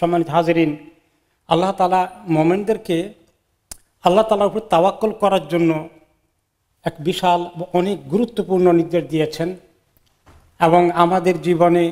সম্মানিত হাজরিন আল্লাহ তালা মোমেনদেরকে আল্লাহ তালার উপর তাওয়াক্কল করার জন্য এক বিশাল অনেক গুরুত্বপূর্ণ নির্দেশ দিয়েছেন এবং আমাদের জীবনে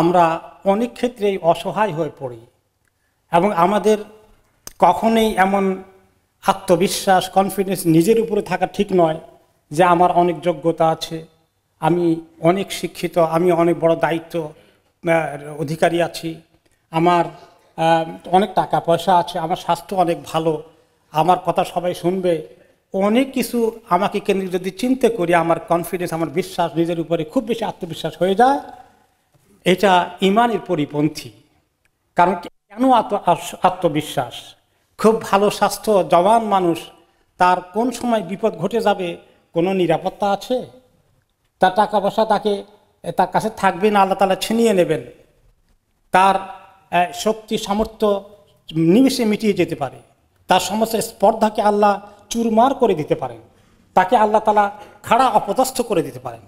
আমরা অনেক ক্ষেত্রেই অসহায় হয়ে পড়ি এবং আমাদের কখনোই এমন আত্মবিশ্বাস কনফিডেন্স নিজের উপরে থাকা ঠিক নয় যে আমার অনেক যোগ্যতা আছে আমি অনেক শিক্ষিত আমি অনেক বড় দায়িত্ব অধিকারী আছি আমার অনেক টাকা পয়সা আছে আমার স্বাস্থ্য অনেক ভালো আমার কথা সবাই শুনবে অনেক কিছু আমাকে কেন্দ্র যদি চিন্তা করি আমার কনফিডেন্স আমার বিশ্বাস নিজের উপরে খুব বেশি আত্মবিশ্বাস হয়ে যায় এটা ইমানের পরিপন্থী কারণ কেন আত্মবিশ্বাস খুব ভালো স্বাস্থ্য জওয়ান মানুষ তার কোন সময় বিপদ ঘটে যাবে কোনো নিরাপত্তা আছে তার টাকা পয়সা তাকে তার কাছে থাকবে না আল্লাহ তালা ছিনিয়ে নেবেন তার শক্তি সামর্থ্য নিমেষে মিটিয়ে যেতে পারে তার সমস্ত স্পর্ধাকে আল্লাহ চুরমার করে দিতে পারেন তাকে আল্লাহ তালা খাড়া অপদস্থ করে দিতে পারেন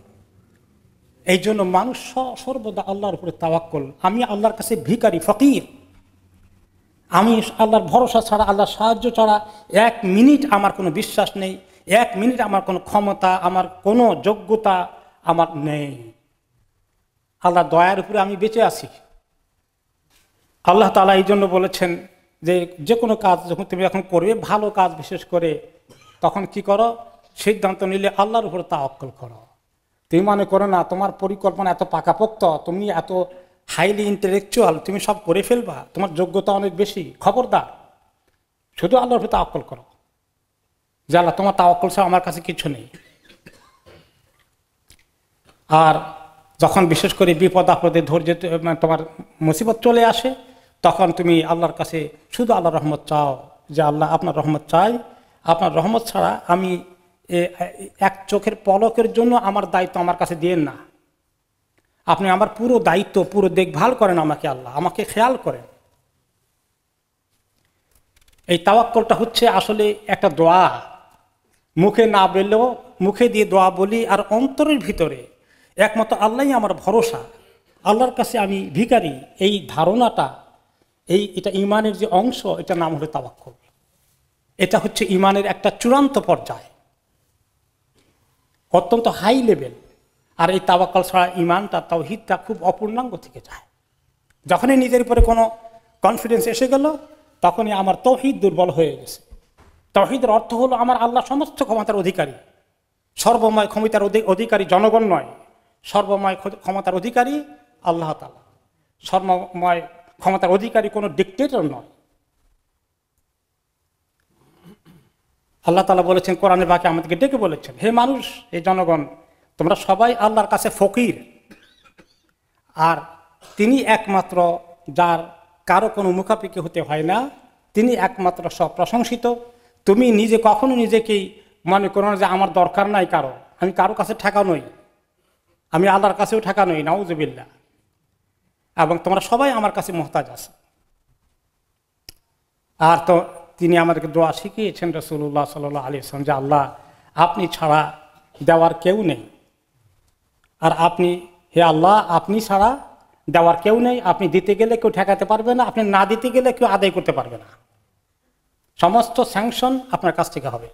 এই জন্য মানুষ সর্বদা আল্লাহর উপরে তাওয়াক্কল আমি আল্লাহর কাছে ভিকারি ফকির আমি আল্লাহর ভরসা ছাড়া আল্লাহর সাহায্য ছাড়া এক মিনিট আমার কোনো বিশ্বাস নেই এক মিনিট আমার কোনো ক্ষমতা আমার কোনো যোগ্যতা আমার নেই আল্লাহ দয়ার উপরে আমি বেঁচে আছি আল্লাহ তালা এই জন্য বলেছেন যে যে কোনো কাজ যখন তুমি এখন করবে ভালো কাজ বিশেষ করে তখন কি করো সিদ্ধান্ত নিলে আল্লাহর উপর তা অক্কল করো তুমি মনে করো না তোমার পরিকল্পনা এত পাকাপোক্ত তুমি এত হাইলি ইন্টেলেকচুয়াল তুমি সব করে ফেলবা তোমার যোগ্যতা অনেক বেশি খবরদার শুধু আল্লাহর তা অক্কল করো যে আল্লাহ তোমার অক্কল ছাড়া আমার কাছে কিছু নেই আর যখন বিশেষ করে বিপদ আপদে ধৈর্য তোমার মুসিবত চলে আসে তখন তুমি আল্লাহর কাছে শুধু আল্লাহ রহমত চাও যে আল্লাহ আপনার রহমত চাই আপনার রহমত ছাড়া আমি এক চোখের পলকের জন্য আমার দায়িত্ব আমার কাছে দিয়ে না আপনি আমার পুরো দায়িত্ব পুরো দেখভাল করেন আমাকে আল্লাহ আমাকে খেয়াল করেন এই তাওয়াক্কলটা হচ্ছে আসলে একটা দোয়া মুখে না বললেও মুখে দিয়ে দোয়া বলি আর অন্তরের ভিতরে একমাত্র আল্লাহ আমার ভরসা আল্লাহর কাছে আমি ভিকারি এই ধারণাটা এই এটা ইমানের যে অংশ এটা নাম হলো তাবাক্কুল এটা হচ্ছে ইমানের একটা চূড়ান্ত পর্যায় অত্যন্ত হাই লেভেল আর এই তাবাক্কল ছাড়া ইমানটা তাওহিদটা খুব অপূর্ণাঙ্গ থেকে যায় যখনই নিজের উপরে কোনো কনফিডেন্স এসে গেল তখনই আমার তহিদ দুর্বল হয়ে গেছে তহিদের অর্থ হলো আমার আল্লাহ সমস্ত ক্ষমতার অধিকারী সর্বময় ক্ষমতার অধিকারী জনগণ নয় সর্বময় ক্ষমতার অধিকারী আল্লাহ তালা সর্বময় ক্ষমতার অধিকারী কোনো ডিকটেটর নয় আল্লাহ তালা বলেছেন কোরআনের বাকে আমাদেরকে ডেকে বলেছেন হে মানুষ হে জনগণ তোমরা সবাই আল্লাহর কাছে ফকির আর তিনি একমাত্র যার কারো কোনো মুখাপিকি হতে হয় না তিনি একমাত্র সব প্রশংসিত তুমি নিজে কখনো নিজেকেই মনে করো যে আমার দরকার নাই কারো আমি কারো কাছে ঠেকা নই আমি আল্লাহর কাছেও ঠেকা নই নাউজবিল্লা এবং তোমরা সবাই আমার কাছে মোহতাজ আছো আর তো তিনি আমাদেরকে দোয়া শিখিয়েছেন রসুল্লাহ সাল আলী আসলাম যে আল্লাহ আপনি ছাড়া দেওয়ার কেউ নেই আর আপনি হে আল্লাহ আপনি ছাড়া দেওয়ার কেউ নেই আপনি দিতে গেলে কেউ ঠেকাতে পারবে না আপনি না দিতে গেলে কেউ আদায় করতে পারবে না সমস্ত স্যাংশন আপনার কাছ থেকে হবে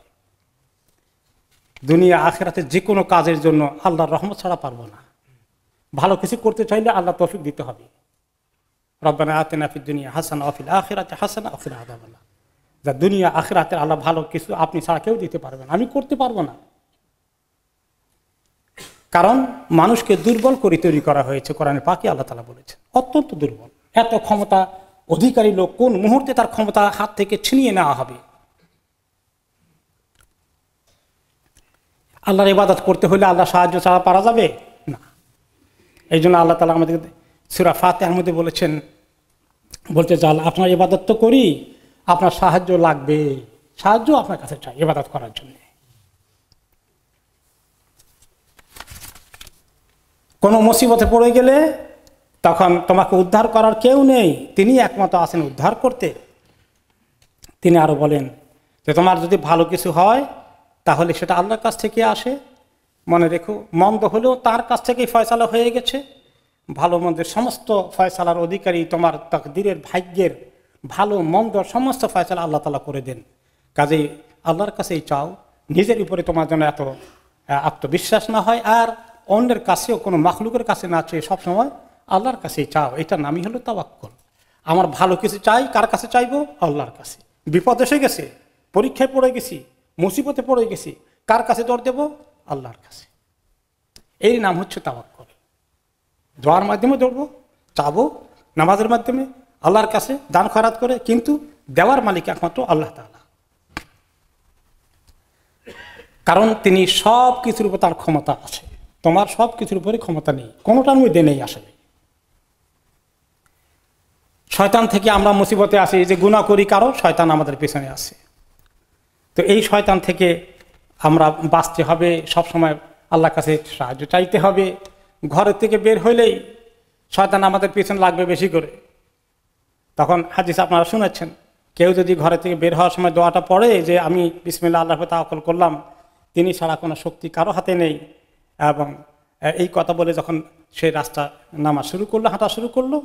দুনিয়া আখেরাতে যে কোনো কাজের জন্য আল্লাহর রহমত ছাড়া পারবো না ভালো কিছু করতে চাইলে আল্লাহ তৌফিক দিতে হবে রব্বানা আতেনা ফি দুনিয়া হাসান অফিল আখিরাতে হাসান অফিল আদাবাল্লাহ যা দুনিয়া আখেরাতে আল্লাহ ভালো কিছু আপনি ছাড়া কেউ দিতে পারবেন আমি করতে পারবো না কারণ মানুষকে দুর্বল করে তৈরি করা হয়েছে কোরআনে পাকি আল্লাহ তালা বলেছেন অত্যন্ত দুর্বল এত ক্ষমতা অধিকারী লোক কোন মুহূর্তে তার ক্ষমতা হাত থেকে ছিনিয়ে নেওয়া হবে আল্লাহর ইবাদত করতে হলে আল্লাহ সাহায্য ছাড়া পারা যাবে না এই জন্য আল্লাহ তালা আমাদের সুরা ফাতে আহমদে বলেছেন বলতে চাল আপনার ইবাদত তো করি আপনার সাহায্য লাগবে সাহায্য আপনার কাছে চাই ইবাদত করার জন্য কোনো মুসিবতে পড়ে গেলে তখন তোমাকে উদ্ধার করার কেউ নেই তিনি একমাত্র আসেন উদ্ধার করতে তিনি আরও বলেন যে তোমার যদি ভালো কিছু হয় তাহলে সেটা আল্লাহর কাছ থেকে আসে মনে রেখো মন্দ হলেও তার কাছ থেকেই ফয়সালা হয়ে গেছে ভালো মন্দের সমস্ত ফয়সালার অধিকারী তোমার তাকদিরের ভাগ্যের ভালো মন্দ সমস্ত ফয়সালা আল্লাহ তালা করে দেন কাজেই আল্লাহর কাছেই চাও নিজের উপরে তোমার জন্য এত আত্মবিশ্বাস না হয় আর অন্যের কাছেও কোনো মাখলুকের কাছে না চেয়ে সবসময় আল্লাহর কাছেই চাও এটার নামই হলো তাবাক্কল আমার ভালো কিছু চাই কার কাছে চাইবো আল্লাহর কাছে বিপদ এসে গেছে পরীক্ষায় পড়ে গেছি মুসিবতে পড়ে গেছি কার কাছে দর দেব আল্লাহর কাছে এর নাম হচ্ছে তাবাক্কল দোয়ার মাধ্যমে দৌড়বো চাবো নামাজের মাধ্যমে আল্লাহর কাছে দান খরাত করে কিন্তু দেওয়ার মালিক একমাত্র আল্লাহ তালা কারণ তিনি সব কিছুর উপর তার ক্ষমতা আছে তোমার সব কিছুর উপরে ক্ষমতা নেই কোনোটার মধ্যে নেই আসলে শয়তান থেকে আমরা মুসিবতে আসি যে গুণা করি কারো শয়তান আমাদের পেছনে আছে তো এই শয়তান থেকে আমরা বাঁচতে হবে সবসময় আল্লাহর কাছে সাহায্য চাইতে হবে ঘরের থেকে বের হইলেই শয়তান আমাদের পিছন লাগবে বেশি করে তখন হাজিস আপনারা শুনেছেন কেউ যদি ঘরে থেকে বের হওয়ার সময় দোয়াটা পড়ে যে আমি বিসমিল্লা আল্লাহ তাকল করলাম তিনি ছাড়া কোনো শক্তি কারো হাতে নেই এবং এই কথা বলে যখন সে রাস্তা নামা শুরু করলো হাঁটা শুরু করলো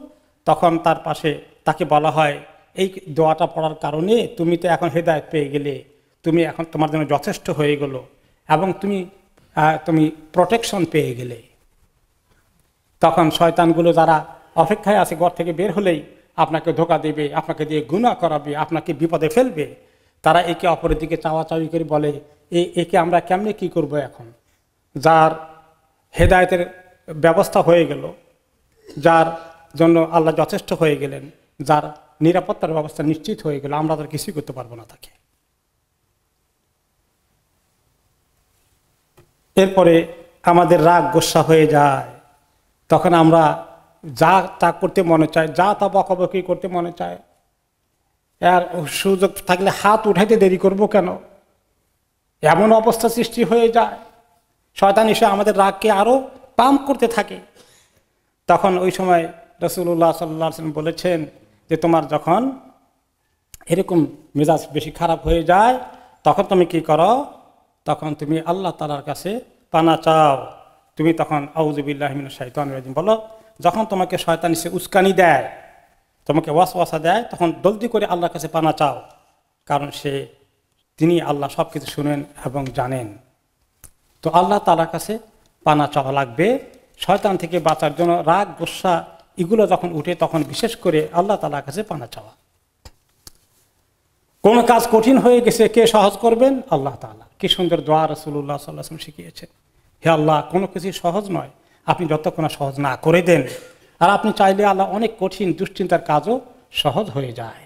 তখন তার পাশে তাকে বলা হয় এই দোয়াটা পড়ার কারণে তুমি তো এখন হেদায়ত পেয়ে গেলে তুমি এখন তোমার জন্য যথেষ্ট হয়ে গেলো এবং তুমি তুমি প্রোটেকশন পেয়ে গেলে তখন শয়তানগুলো যারা অপেক্ষায় আছে ঘর থেকে বের হলেই আপনাকে ধোকা দেবে আপনাকে দিয়ে গুণা করাবে আপনাকে বিপদে ফেলবে তারা একে অপরের দিকে চাওয়াচাওয়ি করে বলে এ একে আমরা কেমনে কি করব এখন যার হেদায়তের ব্যবস্থা হয়ে গেল যার জন্য আল্লাহ যথেষ্ট হয়ে গেলেন যার নিরাপত্তার ব্যবস্থা নিশ্চিত হয়ে গেল আমরা তার কিছুই করতে পারবো না তাকে এরপরে আমাদের রাগ গোসা হয়ে যায় তখন আমরা যা তা করতে মনে চায় যা তা বকাবকি করতে মনে চায় আর সুযোগ থাকলে হাত উঠাইতে দেরি করব কেন এমন অবস্থা সৃষ্টি হয়ে যায় শয়তান এসে আমাদের রাগকে আরও পাম্প করতে থাকে তখন ওই সময় রসুল্লাহ সাল্লাম বলেছেন যে তোমার যখন এরকম মেজাজ বেশি খারাপ হয়ে যায় তখন তুমি কি করো তখন তুমি আল্লাহ তালার কাছে পানা চাও তুমি তখন আউজুবিল্লাহমিন শাহিতান রাজিম বলো যখন তোমাকে শয়তান সে উস্কানি দেয় তোমাকে ওয়াস ওয়াসা দেয় তখন জলদি করে আল্লাহর কাছে পানা চাও কারণ সে তিনি আল্লাহ সব কিছু শুনেন এবং জানেন তো আল্লাহ তালার কাছে পানা চাওয়া লাগবে শয়তান থেকে বাঁচার জন্য রাগ গোসা এগুলো যখন উঠে তখন বিশেষ করে আল্লাহ তালার কাছে পানা চাওয়া কোন কাজ কঠিন হয়ে গেছে কে সহজ করবেন আল্লাহ তালা কি সুন্দর দোয়া রসুল্লাহ সাল্লাহ শিখিয়েছেন হে আল্লাহ কোনো কিছুই সহজ নয় আপনি যতক্ষণ সহজ না করে দেন আর আপনি চাইলে আল্লাহ অনেক কঠিন দুশ্চিন্তার কাজও সহজ হয়ে যায়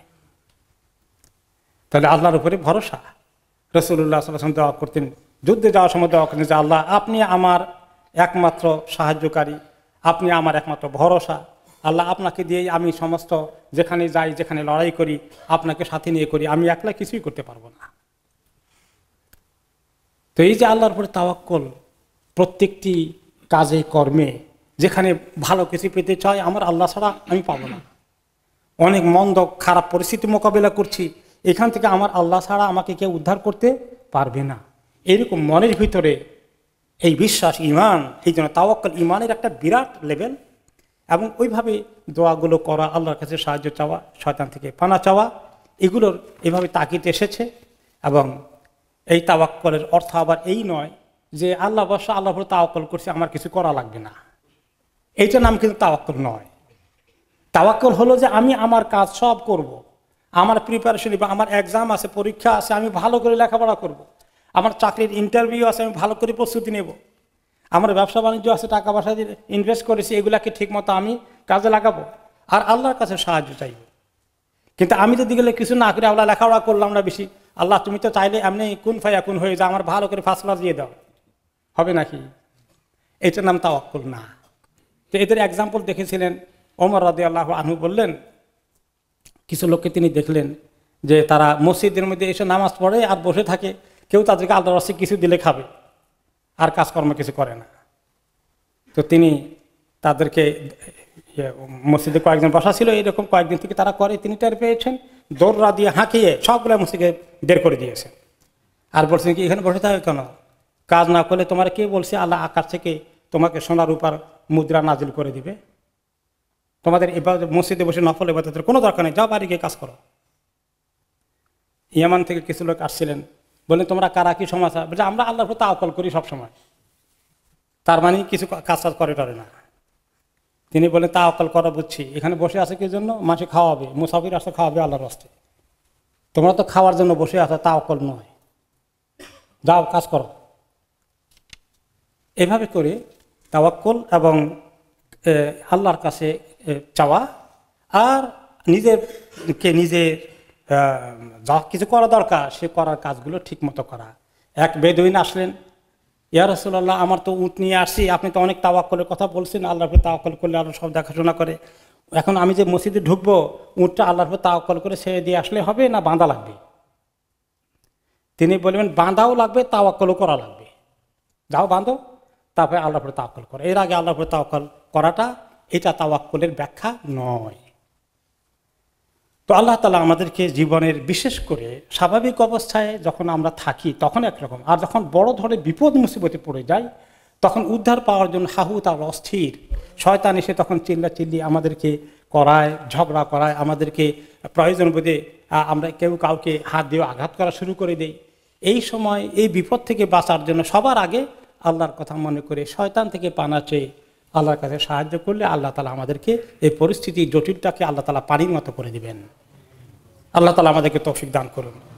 তাহলে আল্লাহর উপরে ভরসা রসুল্লাহ সাল্লাহ দেওয়া করতেন যুদ্ধে যাওয়ার সময় দেওয়া করতেন যে আল্লাহ আপনি আমার একমাত্র সাহায্যকারী আপনি আমার একমাত্র ভরসা আল্লাহ আপনাকে দিয়েই আমি সমস্ত যেখানে যাই যেখানে লড়াই করি আপনাকে সাথে নিয়ে করি আমি একলা কিছুই করতে পারবো না তো এই যে আল্লাহর উপরে তাওয়াক্কল প্রত্যেকটি কাজে কর্মে যেখানে ভালো কিছু পেতে চাই আমার আল্লাহ ছাড়া আমি পাবো না অনেক মন্দ খারাপ পরিস্থিতি মোকাবেলা করছি এখান থেকে আমার আল্লাহ ছাড়া আমাকে কেউ উদ্ধার করতে পারবে না এরকম মনের ভিতরে এই বিশ্বাস ইমান এই জন্য তাওয়াক্কল ইমানের একটা বিরাট লেভেল এবং ওইভাবে দোয়াগুলো করা আল্লাহর কাছে সাহায্য চাওয়া শয়তান থেকে পানা চাওয়া এগুলোর এভাবে তাকিতে এসেছে এবং এই তাওয়াক্কলের অর্থ আবার এই নয় যে আল্লাহ বর্ষা আল্লাহ উপরে তাওয়াক্কল করছে আমার কিছু করা লাগবে না এইটা নাম কিন্তু তাওয়াক্কল নয় তাওয়াক্কল হলো যে আমি আমার কাজ সব করব। আমার প্রিপারেশন নিব আমার এক্সাম আছে পরীক্ষা আছে আমি ভালো করে লেখাপড়া করব। আমার চাকরির ইন্টারভিউ আছে আমি ভালো করে প্রস্তুতি নেব আমার ব্যবসা বাণিজ্য আছে টাকা পয়সা দিয়ে ইনভেস্ট করেছি এগুলাকে ঠিকমতো আমি কাজে লাগাবো আর আল্লাহর কাছে সাহায্য চাইব কিন্তু আমি যদি গেলে কিছু না করে আল্লাহ লেখাপড়া করলাম না বেশি আল্লাহ তুমি তো চাইলে এমনি কোন ফাইয়া কোন হয়ে যাও আমার ভালো করে ফাঁসলা দিয়ে দাও হবে নাকি এটার নাম তাওয়াক্কুল না তো এদের এক্সাম্পল দেখেছিলেন ওমর রাজি আল্লাহ আনহু বললেন কিছু লোককে তিনি দেখলেন যে তারা মসজিদের মধ্যে এসে নামাজ পড়ে আর বসে থাকে কেউ তাদেরকে আল্লাহ রসে কিছু দিলে খাবে আর কাজকর্ম কিছু করে না তো তিনি তাদেরকে মসজিদে কয়েকজন বসা ছিল এরকম কয়েকদিন থেকে তারা করে তিনি টের পেয়েছেন দৌড়রা দিয়ে হাঁকিয়ে সবগুলো মসজিদে বের করে দিয়েছেন আর বলছেন কি এখানে বসে থাকে কেন কাজ না করলে তোমার কে বলছে আল্লাহ আকাশ থেকে তোমাকে সোনার রূপার মুদ্রা নাজিল করে দিবে তোমাদের এবার মসজিদে বসে নফল এবাদতের কোনো দরকার নেই যাও বাড়ি গিয়ে কাজ করো ইয়ামান থেকে কিছু লোক আসছিলেন বললেন তোমরা কারা কী সমস্যা বলছে আমরা আল্লাহর প্রতি আকল করি সবসময় তার মানে কিছু কাজ টাজ করে টরে না তিনি বলেন তা অকাল করা বুঝছি এখানে বসে আছে কি জন্য মানুষে খাওয়াবে মুসাফির আসতে খাওয়াবে আল্লাহর রাস্তে তোমরা তো খাওয়ার জন্য বসে আছো তা অকল নয় যাও কাজ করো এভাবে করে তাওয়াক্কল এবং আল্লাহর কাছে চাওয়া আর নিজেরকে নিজে যা কিছু করা দরকার সে করার কাজগুলো ঠিকমতো করা এক বেদইন আসলেন ইয়ার রসুল্লাহ আমার তো উঠ নিয়ে আসি আপনি তো অনেক তাওয়াক্কলের কথা বলছেন আল্লাহর উপরে তাওয়াক্কল করলে আরও সব দেখাশোনা করে এখন আমি যে মসজিদে ঢুকবো উঁটটা আল্লাহর উপরে তাওয়াক্কল করে সে দিয়ে আসলে হবে না বাঁধা লাগবে তিনি বলবেন বাঁধাও লাগবে তাওয়াক্কলও করা লাগবে যাও বাঁধো তারপরে আল্লাহ পরে তাওকল করে এর আগে আল্লাহ পরে তাওকল করাটা এটা তাওয়াক্কলের ব্যাখ্যা নয় তো আল্লাহ তালা আমাদেরকে জীবনের বিশেষ করে স্বাভাবিক অবস্থায় যখন আমরা থাকি তখন একরকম আর যখন বড় ধরে বিপদ মুসিবতে পড়ে যায় তখন উদ্ধার পাওয়ার জন্য হাহু তার অস্থির শয়তান এসে তখন চিল্লা চিল্লি আমাদেরকে করায় ঝগড়া করায় আমাদেরকে প্রয়োজন বোধে আমরা কেউ কাউকে হাত দিয়ে আঘাত করা শুরু করে দেই এই সময় এই বিপদ থেকে বাঁচার জন্য সবার আগে আল্লাহর কথা মনে করে শয়তান থেকে পানা চেয়ে আল্লাহর কাছে সাহায্য করলে আল্লাহ তালা আমাদেরকে এই পরিস্থিতি জটিলটাকে আল্লাহ তালা পানির মতো করে দিবেন আল্লাহ তালা আমাদেরকে তৌফিক দান করুন